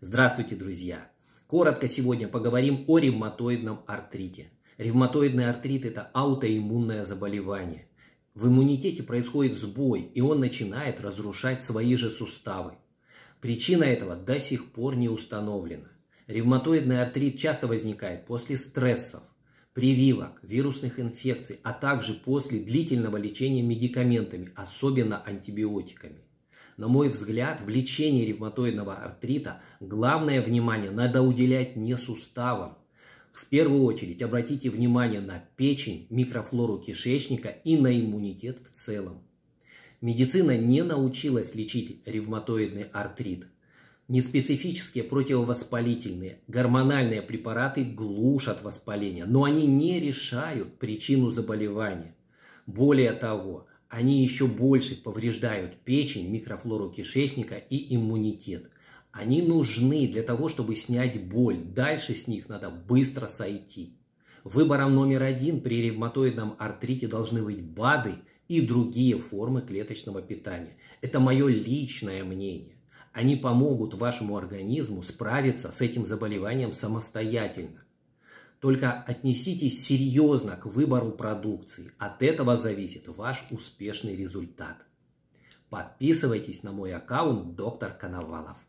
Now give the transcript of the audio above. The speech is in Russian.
Здравствуйте, друзья! Коротко сегодня поговорим о ревматоидном артрите. Ревматоидный артрит – это аутоиммунное заболевание. В иммунитете происходит сбой, и он начинает разрушать свои же суставы. Причина этого до сих пор не установлена. Ревматоидный артрит часто возникает после стрессов, прививок, вирусных инфекций, а также после длительного лечения медикаментами, особенно антибиотиками. На мой взгляд, в лечении ревматоидного артрита главное внимание надо уделять не суставам. В первую очередь обратите внимание на печень, микрофлору кишечника и на иммунитет в целом. Медицина не научилась лечить ревматоидный артрит. Неспецифические противовоспалительные гормональные препараты глушат воспаление, но они не решают причину заболевания. Более того, они еще больше повреждают печень, микрофлору кишечника и иммунитет. Они нужны для того, чтобы снять боль. Дальше с них надо быстро сойти. Выбором номер один при ревматоидном артрите должны быть БАДы и другие формы клеточного питания. Это мое личное мнение. Они помогут вашему организму справиться с этим заболеванием самостоятельно. Только отнеситесь серьезно к выбору продукции. От этого зависит ваш успешный результат. Подписывайтесь на мой аккаунт «Доктор Коновалов».